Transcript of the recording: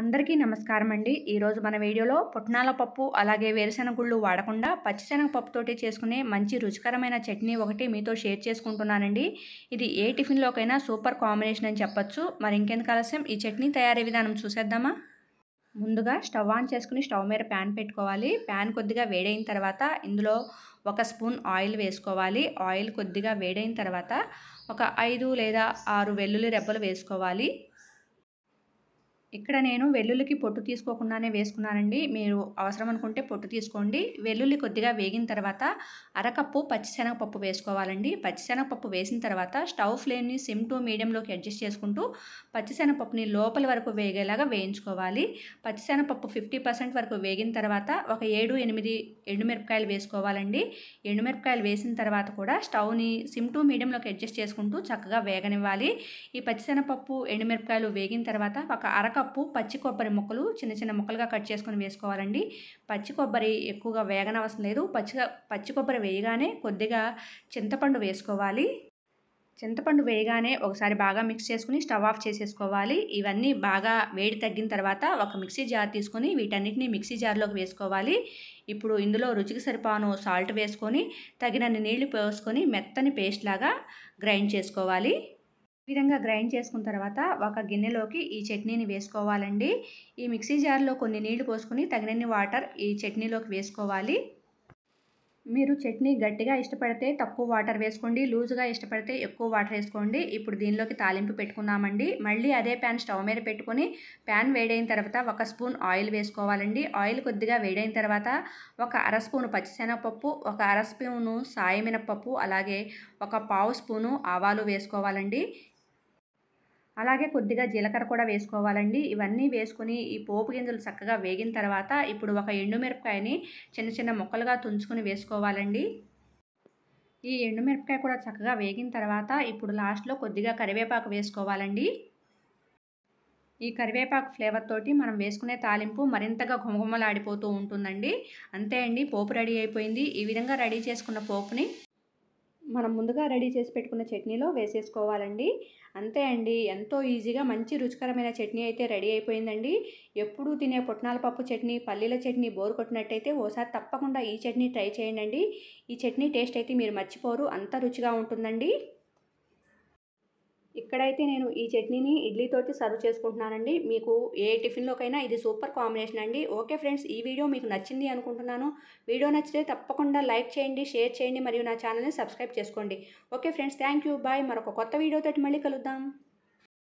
అందరికీ నమస్కారం అండి ఈరోజు మన వీడియోలో పుట్నాల పప్పు అలాగే వేరుశెనగుళ్ళు వాడకుండా పచ్చిశనగపప్పుతోటి పప్పుతోటి చేసుకునే మంచి రుచికరమైన చట్నీ ఒకటి మీతో షేర్ చేసుకుంటున్నానండి ఇది ఏ టిఫిన్లోకైనా సూపర్ కాంబినేషన్ అని చెప్పొచ్చు మరి ఇంకెందుకు ఆలస్యం ఈ చట్నీ తయారీ విధానం చూసేద్దామా ముందుగా స్టవ్ ఆన్ చేసుకుని స్టవ్ మీద ప్యాన్ పెట్టుకోవాలి ప్యాన్ కొద్దిగా వేడైన తర్వాత ఇందులో ఒక స్పూన్ ఆయిల్ వేసుకోవాలి ఆయిల్ కొద్దిగా వేడైన తర్వాత ఒక ఐదు లేదా ఆరు వెల్లుల్లి రెబ్బలు వేసుకోవాలి ఇక్కడ నేను వెల్లుల్లికి పొట్టు తీసుకోకుండానే వేసుకున్నానండి మీరు అవసరం అనుకుంటే పొట్టు తీసుకోండి వెల్లుల్లి కొద్దిగా వేగిన తర్వాత అరకప్పు పచ్చిశనగపప్పు వేసుకోవాలండి పచ్చిశనగపప్పు వేసిన తర్వాత స్టవ్ ఫ్లేమ్ని సిమ్ టు మీడియంలోకి అడ్జస్ట్ చేసుకుంటూ పచ్చిశనగపప్పుని లోపల వరకు వేగేలాగా వేయించుకోవాలి పచ్చిశనగపప్పు ఫిఫ్టీ పర్సెంట్ వరకు వేగిన తర్వాత ఒక ఏడు ఎనిమిది ఎండుమిరపకాయలు వేసుకోవాలండి ఎండుమిరపకాయలు వేసిన తర్వాత కూడా స్టవ్ని సిమ్ టు మీడియంలోకి అడ్జస్ట్ చేసుకుంటూ చక్కగా వేగనివ్వాలి ఈ పచ్చిశనగపప్పు ఎండుమిరపకాయలు వేగిన తర్వాత ఒక అరకప్పు పప్పు పచ్చి కొబ్బరి ముక్కలు చిన్న చిన్న ముక్కలుగా కట్ చేసుకొని వేసుకోవాలండి పచ్చి కొబ్బరి ఎక్కువగా వేగనవసరం లేదు పచ్చి పచ్చి కొబ్బరి వేయగానే కొద్దిగా చింతపండు వేసుకోవాలి చింతపండు వేయగానే ఒకసారి బాగా మిక్స్ చేసుకుని స్టవ్ ఆఫ్ చేసేసుకోవాలి ఇవన్నీ బాగా వేడి తగ్గిన తర్వాత ఒక మిక్సీ జార్ తీసుకొని వీటన్నిటిని మిక్సీ జార్లోకి వేసుకోవాలి ఇప్పుడు ఇందులో రుచికి సరిపాను సాల్ట్ వేసుకొని తగినన్ని నీళ్లు పోసుకొని మెత్తని పేస్ట్ లాగా గ్రైండ్ చేసుకోవాలి విధంగా గ్రైండ్ చేసుకున్న తర్వాత ఒక గిన్నెలోకి ఈ చట్నీని వేసుకోవాలండి ఈ మిక్సీ జార్లో కొన్ని నీళ్లు పోసుకుని తగినన్ని వాటర్ ఈ చట్నీలోకి వేసుకోవాలి మీరు చట్నీ గట్టిగా ఇష్టపడితే తక్కువ వాటర్ వేసుకోండి లూజుగా ఇష్టపడితే ఎక్కువ వాటర్ వేసుకోండి ఇప్పుడు దీనిలోకి తాలింపు పెట్టుకున్నామండి మళ్ళీ అదే ప్యాన్ స్టవ్ మీద పెట్టుకొని ప్యాన్ వేడైన తర్వాత ఒక స్పూన్ ఆయిల్ వేసుకోవాలండి ఆయిల్ కొద్దిగా వేడైన తర్వాత ఒక అర స్పూను పచ్చిశనగపప్పు ఒక అర స్పూను సాయమినపప్పు అలాగే ఒక పావు స్పూను ఆవాలు వేసుకోవాలండి అలాగే కొద్దిగా జీలకర్ర కూడా వేసుకోవాలండి ఇవన్నీ వేసుకుని ఈ పోపు గింజలు చక్కగా వేగిన తర్వాత ఇప్పుడు ఒక ఎండుమిరపకాయని చిన్న చిన్న ముక్కలుగా తుంచుకుని వేసుకోవాలండి ఈ ఎండుమిరపకాయ కూడా చక్కగా వేగిన తర్వాత ఇప్పుడు లాస్ట్లో కొద్దిగా కరివేపాకు వేసుకోవాలండి ఈ కరివేపాకు ఫ్లేవర్ తోటి మనం వేసుకునే తాలింపు మరింతగా ఘుమఘుమలాడిపోతూ ఉంటుందండి అంతే అండి పోపు రెడీ అయిపోయింది ఈ విధంగా రెడీ చేసుకున్న పోపుని మనం ముందుగా రెడీ చేసి పెట్టుకున్న చట్నీలో వేసేసుకోవాలండి అంతే అండి ఎంతో ఈజీగా మంచి రుచికరమైన చట్నీ అయితే రెడీ అయిపోయిందండి ఎప్పుడూ తినే పుట్నాల పప్పు చట్నీ పల్లీల చట్నీ బోరు కొట్టినట్టయితే ఓసారి తప్పకుండా ఈ చట్నీ ట్రై చేయండి ఈ చట్నీ టేస్ట్ అయితే మీరు మర్చిపోరు అంత రుచిగా ఉంటుందండి ఇక్కడైతే నేను ఈ చట్నీని ఇడ్లీతోటి సర్వ్ చేసుకుంటున్నానండి మీకు ఏ టిఫిన్లోకైనా ఇది సూపర్ కాంబినేషన్ అండి ఓకే ఫ్రెండ్స్ ఈ వీడియో మీకు నచ్చింది అనుకుంటున్నాను వీడియో నచ్చితే తప్పకుండా లైక్ చేయండి షేర్ చేయండి మరియు నా ఛానల్ని సబ్స్క్రైబ్ చేసుకోండి okay friends thank you bye మరొక కొత్త వీడియోతోటి మళ్ళీ కలుద్దాం